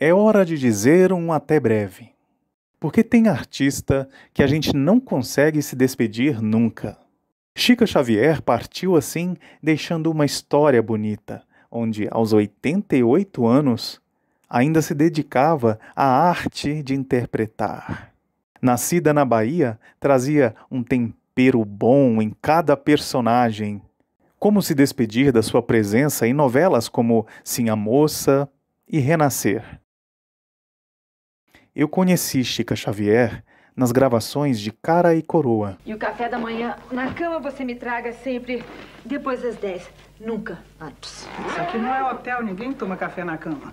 É hora de dizer um até breve. Porque tem artista que a gente não consegue se despedir nunca. Chica Xavier partiu assim, deixando uma história bonita, onde aos 88 anos ainda se dedicava à arte de interpretar. Nascida na Bahia, trazia um tempero bom em cada personagem. Como se despedir da sua presença em novelas como Sim a Moça e Renascer. Eu conheci Chica Xavier nas gravações de Cara e Coroa. E o café da manhã na cama você me traga sempre depois das 10, nunca antes. Isso aqui não é hotel, ninguém toma café na cama.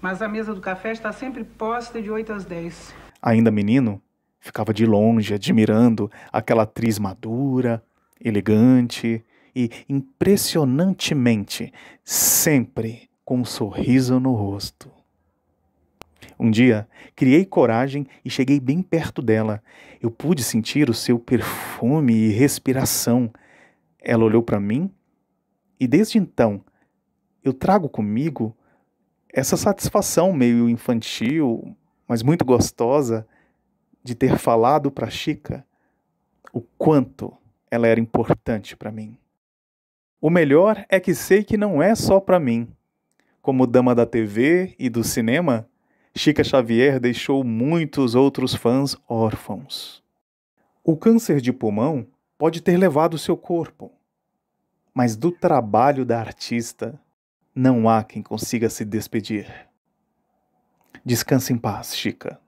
Mas a mesa do café está sempre posta de 8 às 10. Ainda menino, ficava de longe admirando aquela atriz madura, elegante e impressionantemente sempre com um sorriso no rosto. Um dia, criei coragem e cheguei bem perto dela. Eu pude sentir o seu perfume e respiração. Ela olhou para mim e desde então eu trago comigo essa satisfação meio infantil, mas muito gostosa, de ter falado para Chica o quanto ela era importante para mim. O melhor é que sei que não é só para mim. Como dama da TV e do cinema, Chica Xavier deixou muitos outros fãs órfãos. O câncer de pulmão pode ter levado seu corpo, mas do trabalho da artista não há quem consiga se despedir. Descanse em paz, Chica.